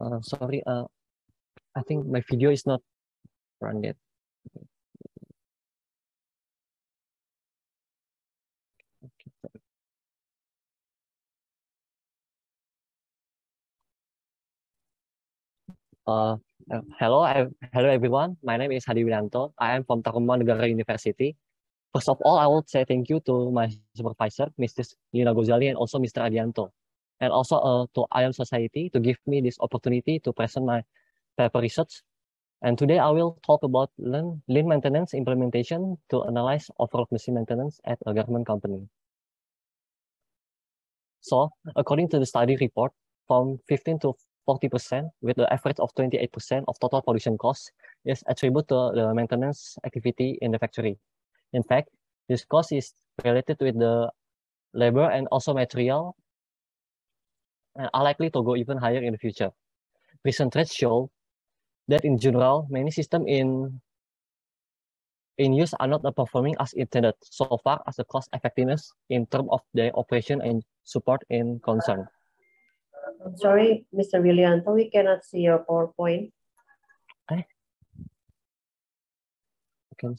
uh, sorry uh, I think my video is not run yet Uh, uh hello, hello everyone. My name is Hadi Wilanto. I am from Takuma Negara University. First of all, I would say thank you to my supervisor, Mrs. Yuna Gozali, and also Mr. Adianto. and also uh, to IOM Society to give me this opportunity to present my paper research. And today I will talk about lean, lean maintenance implementation to analyze overall machine maintenance at a government company. So according to the study report, from 15 to 40% with the average of 28% of total pollution costs is attributed to the maintenance activity in the factory. In fact, this cost is related with the labor and also material and are likely to go even higher in the future. Recent trends show that in general, many systems in in use are not performing as intended so far as the cost effectiveness in terms of their operation and support in concern. I'm sorry, Mr. but we cannot see your PowerPoint. Okay. Eh? okay.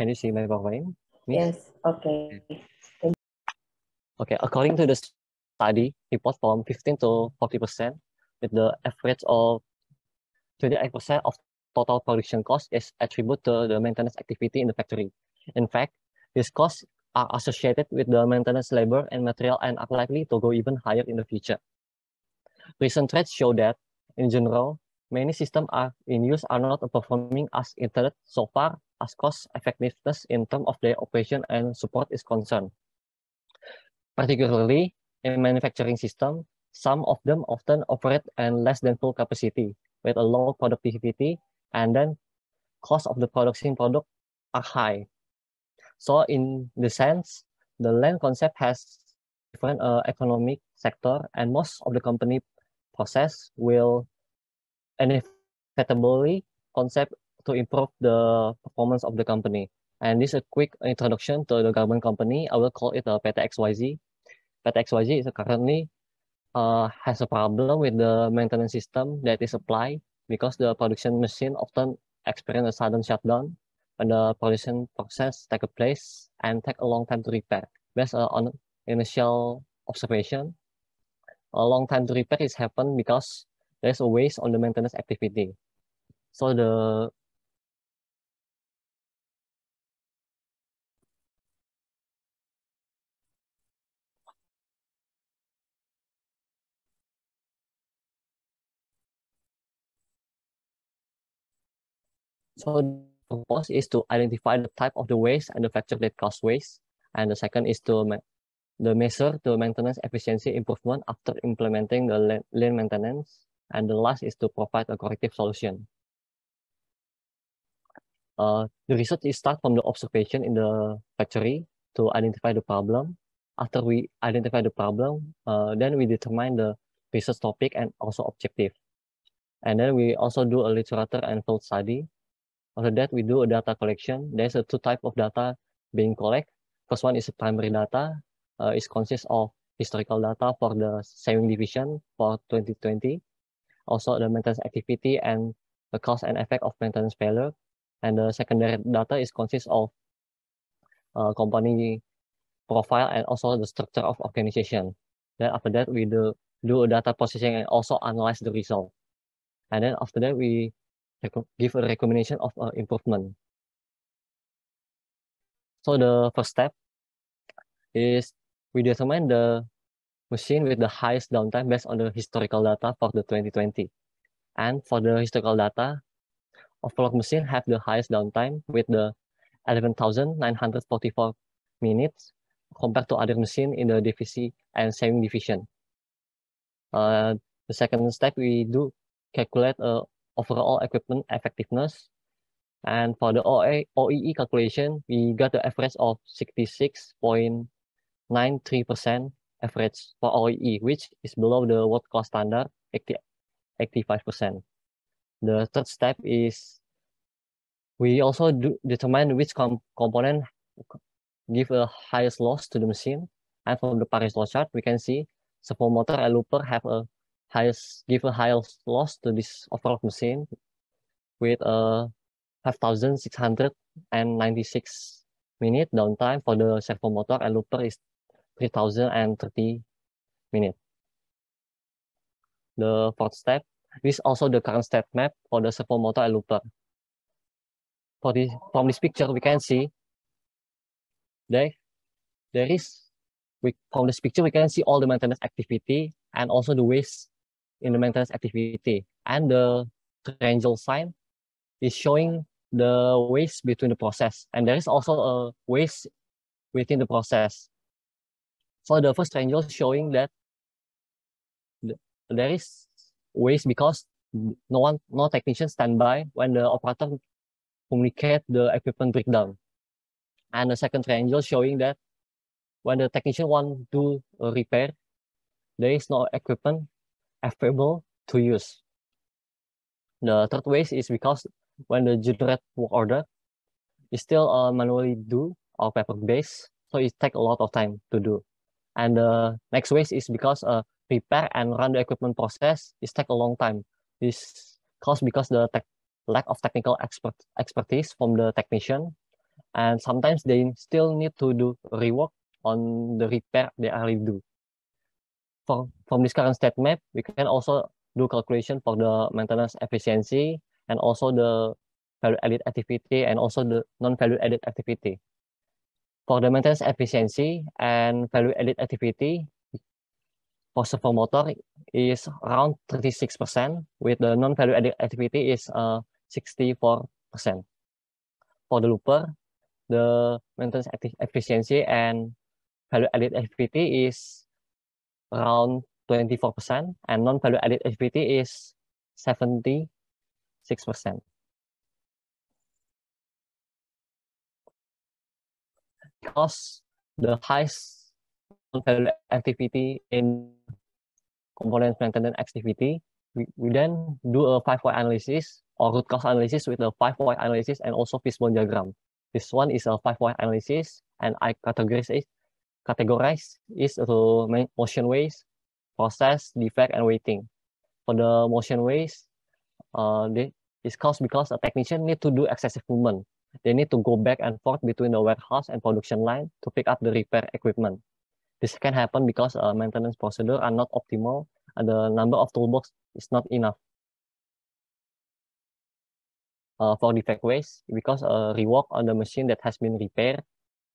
Can you see my PowerPoint? Yes, okay. Okay, according to the study, report from 15 to 40% with the average of 28% of total production cost is attributed to the maintenance activity in the factory. In fact, these costs are associated with the maintenance labor and material and are likely to go even higher in the future. Recent trends show that, in general, many systems are in use are not performing as intended so far as cost effectiveness in terms of their operation and support is concerned. Particularly in manufacturing system, some of them often operate at less than full capacity with a low productivity and then cost of the production product are high. So in the sense, the land concept has different uh, economic sector and most of the company process will inevitably concept to improve the performance of the company. And this is a quick introduction to the government company. I will call it a uh, PT XYZ is currently uh, has a problem with the maintenance system that is applied because the production machine often experience a sudden shutdown when the production process take a place and take a long time to repair. Based on initial observation, a long time to repair is happen because there's a waste on the maintenance activity. So the So the first is to identify the type of the waste and the factor that cause waste. And the second is to the measure the maintenance efficiency improvement after implementing the lean maintenance. And the last is to provide a corrective solution. Uh, the research is start from the observation in the factory to identify the problem. After we identify the problem, uh, then we determine the research topic and also objective. And then we also do a literature and field study after that, we do a data collection. There's a two type of data being collected. First one is primary data. Uh, it consists of historical data for the saving division for 2020, also the maintenance activity and the cause and effect of maintenance failure. And the secondary data is consists of uh, company profile and also the structure of organization. Then after that, we do, do a data processing and also analyze the result. And then after that, we give a recommendation of uh, improvement. So the first step is we determine the machine with the highest downtime based on the historical data for the 2020. And for the historical data, overclock machine have the highest downtime with the 11,944 minutes compared to other machine in the DVC and saving division. Uh, the second step, we do calculate a uh, overall equipment effectiveness. And for the OA, OEE calculation, we got the average of 66.93% average for OEE, which is below the world class standard, 85%. The third step is we also do determine which com component give a highest loss to the machine. And from the Paris law chart, we can see servo motor and looper have a highest give a highest loss to this overall machine with a 5696 minute downtime for the servo motor and looper is 3030 minutes. The fourth step, this is also the current step map for the servo motor and looper. For this, from this picture, we can see there, there is, we, from this picture, we can see all the maintenance activity and also the waste in the maintenance activity. And the triangle sign is showing the waste between the process. And there is also a waste within the process. So the first triangle showing that there is waste because no one, no technician stand by when the operator communicate the equipment breakdown. And the second triangle showing that when the technician want to repair, there is no equipment available to use. The third way is because when the generate work order is still uh, manually do or paper-based, so it takes a lot of time to do. And the next way is because uh, repair and run the equipment process is take a long time. This caused because the lack of technical expert expertise from the technician, and sometimes they still need to do rework on the repair they already do for, from this current state map, we can also do calculation for the maintenance efficiency and also the value added activity and also the non-value added activity. For the maintenance efficiency and value added activity, for servo motor is around 36%, with the non-value added activity is uh, 64%. For the looper, the maintenance efficiency and value added activity is around 24%, and non-value added activity is 76%. Because the highest non-value activity in component maintenance activity, we, we then do a 5 point analysis or root cause analysis with a 5 point analysis and also fishbone diagram. This one is a 5 point analysis, and I categorize it categorized is to motion waste, process, defect, and waiting. For the motion waste, uh, this is caused because a technician need to do excessive movement. They need to go back and forth between the warehouse and production line to pick up the repair equipment. This can happen because uh, maintenance procedure are not optimal and the number of toolbox is not enough. Uh, for defect waste, because a uh, rework on the machine that has been repaired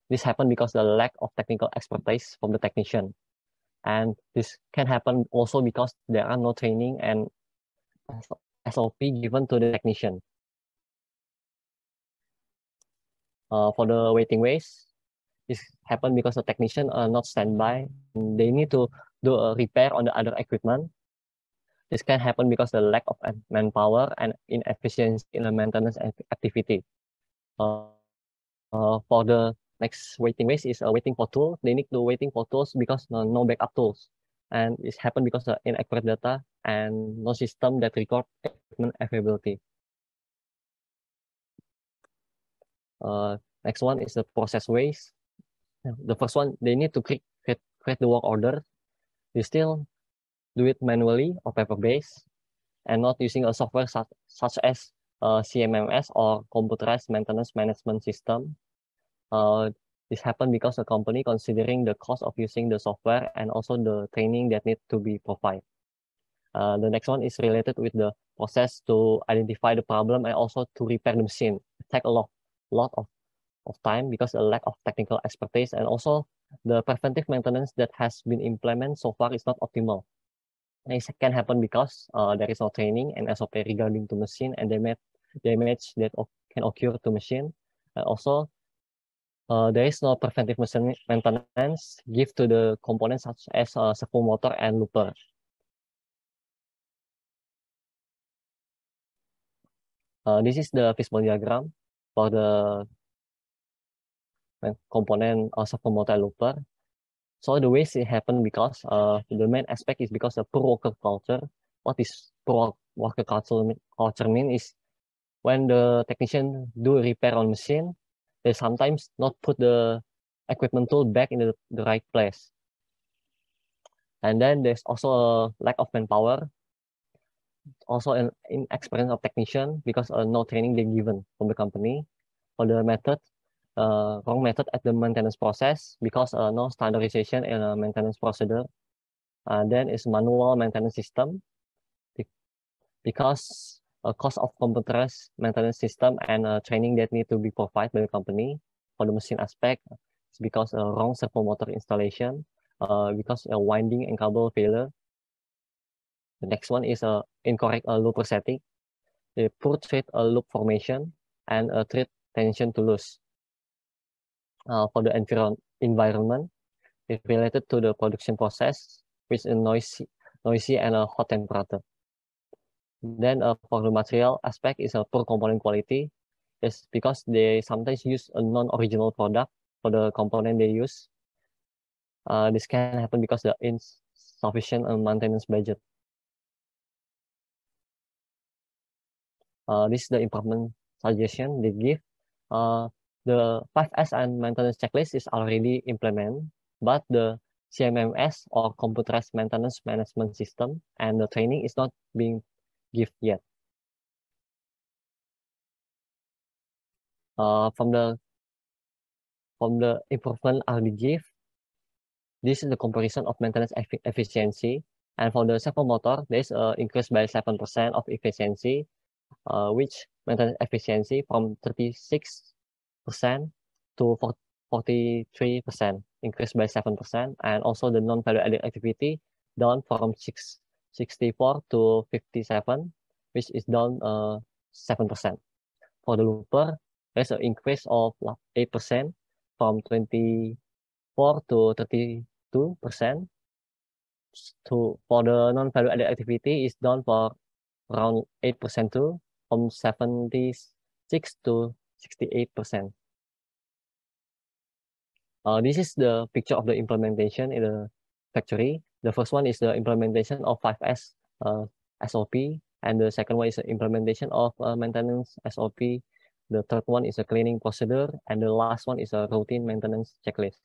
This happened because the lack of technical expertise from the technician. And this can happen also because there are no training and SOP given to the technician. Uh, for the waiting ways, this happened because the technician are not standby. They need to do a repair on the other equipment. This can happen because the lack of manpower and inefficiency in the maintenance activity. Uh, uh, for the next waiting list is a waiting for tools. They need to waiting for tools because no, uh, no backup tools. And it's happened because of inaccurate data and no system that record equipment availability. Uh, next one is the process ways. The first one, they need to create, create the work order. They still do it manually or paper-based and not using a software such, such as uh, CMMS or computerized maintenance management system Uh, this happened because the company considering the cost of using the software and also the training that need to be provided. Uh, the next one is related with the process to identify the problem and also to repair the machine. It takes a lot, lot of, of time because a lack of technical expertise and also the preventive maintenance that has been implemented so far is not optimal. And it can happen because uh, there is no training and SOP regarding to machine and damage, damage that can occur to machine. And also, uh, there is no preventive maintenance give to the components such as uh, servo motor and looper. Uh, this is the fishbone diagram for the uh, component or servo motor and looper. So the ways it happened because uh, the main aspect is because the pro-worker culture. What is pro-worker culture, culture mean is when the technician do repair on machine, they sometimes not put the equipment tool back in the, the right place. And then there's also a lack of manpower, also an inexperience of technician because uh, no training they given from the company for the method, uh, wrong method at the maintenance process because uh, no standardization in a maintenance procedure. And then it's manual maintenance system because a cost of computerized maintenance system and a training that need to be provided by the company for the machine aspect it's because a wrong servo motor installation uh, because a winding and cable failure the next one is a incorrect uh, looper setting the poor treat a uh, loop formation and a treat tension to Uh, for the environ environment it related to the production process which is noisy noisy and a hot temperature then uh, for the material aspect is a poor component quality. It's because they sometimes use a non-original product for the component they use. Uh, this can happen because the insufficient uh, maintenance budget. Uh, this is the improvement suggestion they give. Uh, the 5S and maintenance checklist is already implemented, but the CMMS or computerized maintenance management system and the training is not being gift yet. Uh, from the from the improvement give. this is the comparison of maintenance efficiency. And for the servo motor, there is uh, increase by seven percent of efficiency, uh, which maintenance efficiency from thirty six percent to forty three percent, increased by seven percent. And also the non-value added activity down from six. 64 to 57, which is down 7%. Uh, for the looper, there's an increase of 8% from 24 to 32%. To, for the non-value added activity is down for around 8% too, from 76 to 68%. Uh, this is the picture of the implementation in the factory. The first one is the implementation of 5S uh, SOP, and the second one is the implementation of uh, maintenance SOP. The third one is a cleaning procedure, and the last one is a routine maintenance checklist.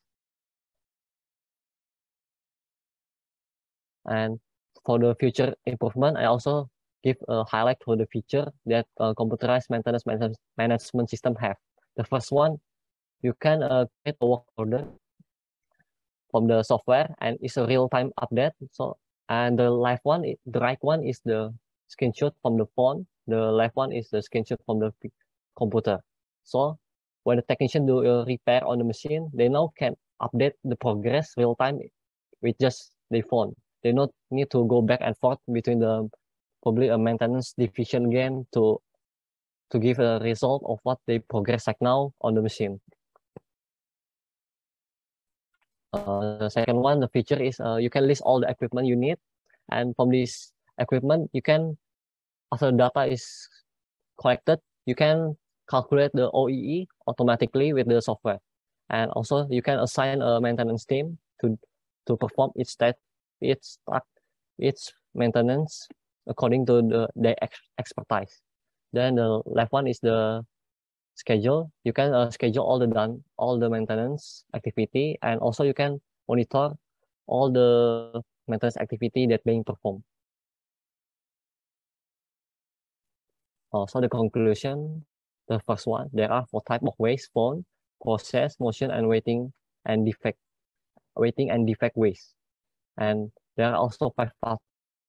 And for the future improvement, I also give a highlight for the feature that uh, computerized maintenance management system have. The first one, you can uh, create a work order from the software and it's a real-time update. So and the live one, the right one is the screenshot from the phone. The live one is the screenshot from the computer. So when the technician do a repair on the machine, they now can update the progress real time with just their phone. They not need to go back and forth between the probably a maintenance division again to to give a result of what they progress like now on the machine. Uh, the second one, the feature is uh, you can list all the equipment you need, and from this equipment, you can, after data is collected, you can calculate the OEE automatically with the software, and also you can assign a maintenance team to to perform its stat, its its maintenance according to the their expertise. Then the left one is the schedule you can uh, schedule all the done all the maintenance activity and also you can monitor all the maintenance activity that being performed uh, so the conclusion the first one there are four type of waste form process motion and waiting and defect waiting and defect waste and there are also five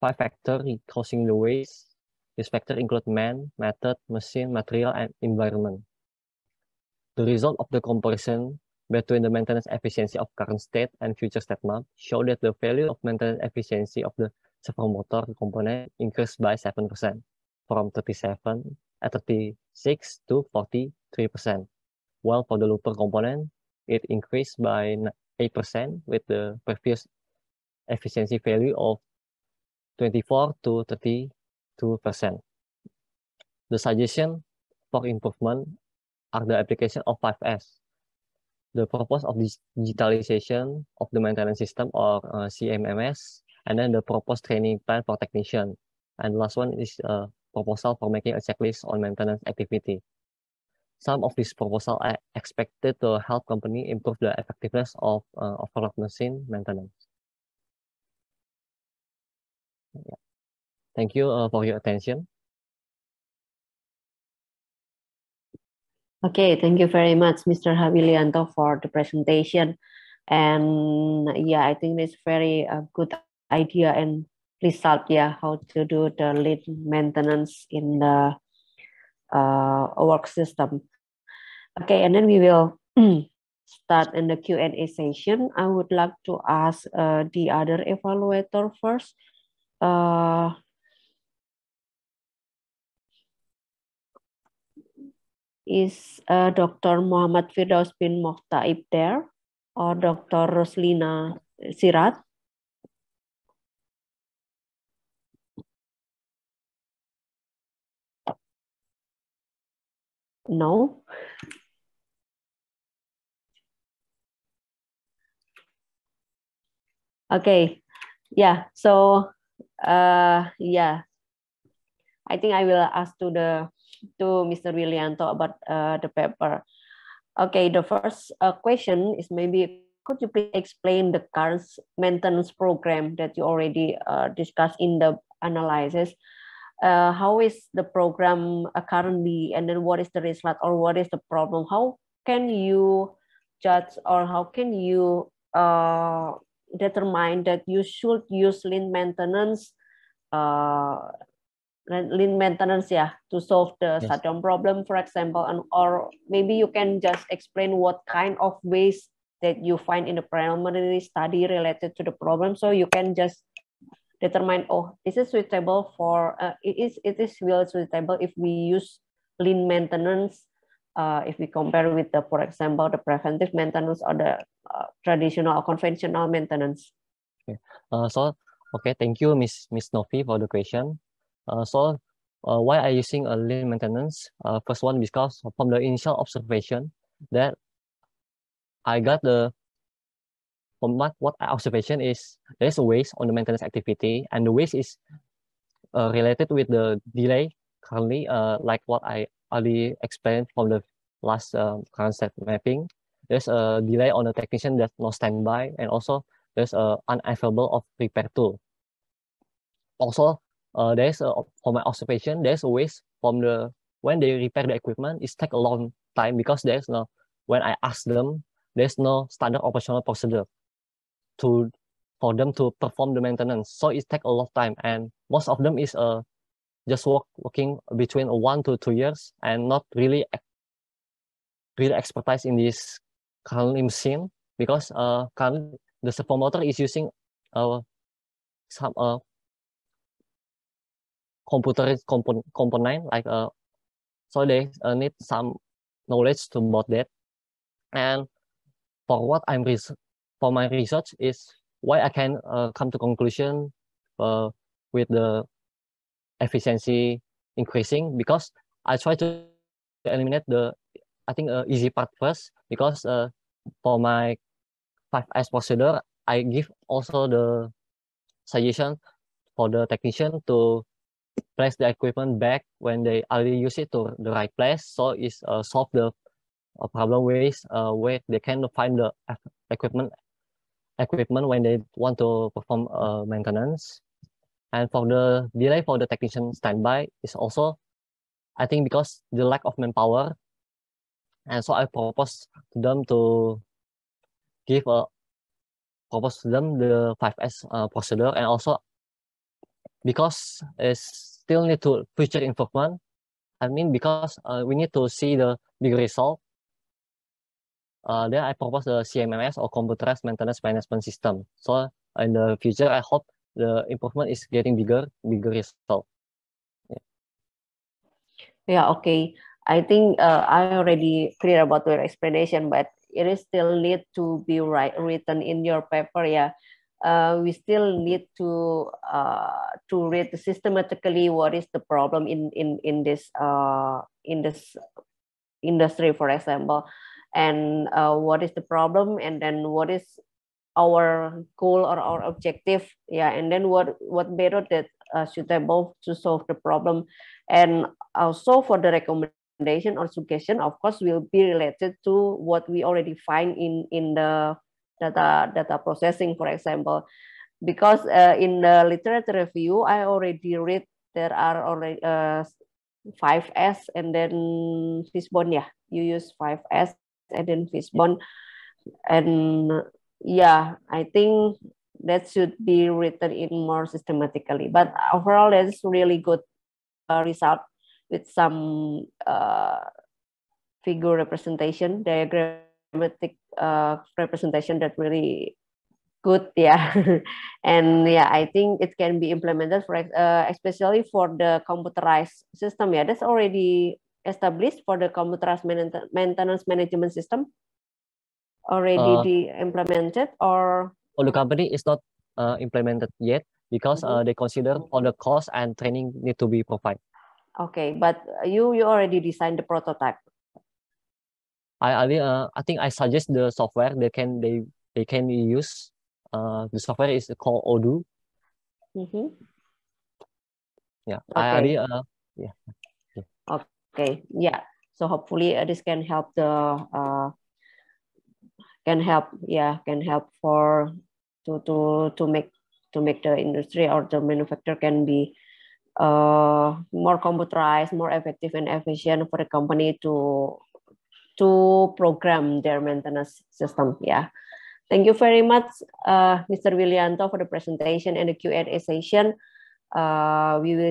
five factors causing the waste. These factors include man, method, machine, material, and environment. The result of the comparison between the maintenance efficiency of current state and future state map show that the value of maintenance efficiency of the motor component increased by 7% from 37 thirty 36 to 43%, while for the looper component, it increased by 8% with the previous efficiency value of 24 to 32%. The suggestion for improvement are the application of 5S. The purpose of digitalization of the maintenance system or uh, CMMS, and then the proposed training plan for technician. And the last one is a proposal for making a checklist on maintenance activity. Some of these proposals are expected to help company improve the effectiveness of uh, overload machine maintenance. Yeah. Thank you uh, for your attention. Okay, thank you very much, Mr. Javilianto, for the presentation. And yeah, I think it's very uh, good idea and result, yeah, how to do the lead maintenance in the uh, work system. Okay, and then we will start in the Q&A session. I would like to ask uh, the other evaluator first. Uh, is uh, Dr. Muhammad Firdaus bin Mohta Ibder or Dr. Roslina Sirat. No. Okay. Yeah. So, uh, yeah. I think I will ask to the to Mr. Wilianto about uh, the paper. Okay, the first uh, question is maybe could you please explain the cars maintenance program that you already uh, discussed in the analysis? Uh, how is the program uh, currently, and then what is the result or what is the problem? How can you judge or how can you uh, determine that you should use lean maintenance uh, lean maintenance yeah to solve the yes. saturn problem for example and or maybe you can just explain what kind of ways that you find in the preliminary study related to the problem so you can just determine oh is it suitable for uh, it is it is really suitable if we use lean maintenance uh, if we compare with the for example the preventive maintenance or the uh, traditional or conventional maintenance okay. uh, so okay thank you miss miss novi for the question uh, so uh, why are using a lean maintenance? Uh, first one, because from the initial observation that I got the from what, what observation is there's a waste on the maintenance activity and the waste is uh, related with the delay currently uh, like what I already explained from the last um, concept mapping there's a delay on the technician that no standby and also there's a unavailable of repair tool also uh, there's a, for my observation, there's always from the when they repair the equipment, it's take a long time because there's no when I ask them, there's no standard operational procedure to for them to perform the maintenance. So it take a lot of time, and most of them is uh, just work working between one to two years and not really really expertise in this currently machine because uh currently the support motor is using uh some uh Computer is component like uh, so they uh, need some knowledge to about that and for what i'm for my research is why i can uh, come to conclusion uh, with the efficiency increasing because i try to eliminate the i think uh, easy part first because uh, for my 5s procedure i give also the suggestion for the technician to place the equipment back when they already uh, use it to the right place. So it's uh, solve the uh, problem with uh, where they can find the equipment equipment when they want to perform uh, maintenance. And for the delay for the technician standby is also, I think because the lack of manpower. And so I propose to them to give a propose to them the 5S uh, procedure and also because it's still need to future improvement. I mean, because uh, we need to see the big result. Uh, then I propose the CMMS or computerized maintenance management system. So in the future, I hope the improvement is getting bigger, bigger result. Yeah, yeah okay. I think uh, I already clear about your explanation, but it is still need to be write written in your paper, yeah. uh, we still need to uh, to read systematically what is the problem in in in this uh, in this industry, for example, and uh, what is the problem, and then what is our goal or our objective, yeah, and then what what method that uh, suitable to solve the problem, and also for the recommendation or suggestion, of course, will be related to what we already find in in the data data processing, for example. Because uh, in the literature review, I already read there are already uh, 5S and then Fishbone. Yeah, you use 5S and then Fishbone. And yeah, I think that should be written in more systematically. But overall, it's really good uh, result with some uh, figure representation diagram dramatic uh, representation that really good yeah and yeah i think it can be implemented for uh, especially for the computerized system yeah that's already established for the computerized maintenance management system already uh, implemented or for the company is not uh, implemented yet because mm -hmm. they consider all the cost and training need to be provided okay but you you already designed the prototype I I, uh, I think I suggest the software they can they they can use. Uh, the software is called Odoo. Mm-hmm. Yeah, okay. I Uh, yeah. yeah. Okay. Yeah. So hopefully uh, this can help the uh, can help. Yeah, can help for to to to make to make the industry or the manufacturer can be uh, more computerized, more effective and efficient for the company to to program their maintenance system. Yeah. Thank you very much, uh, Mr. Wilianto, for the presentation and the Q&A session. Uh, we will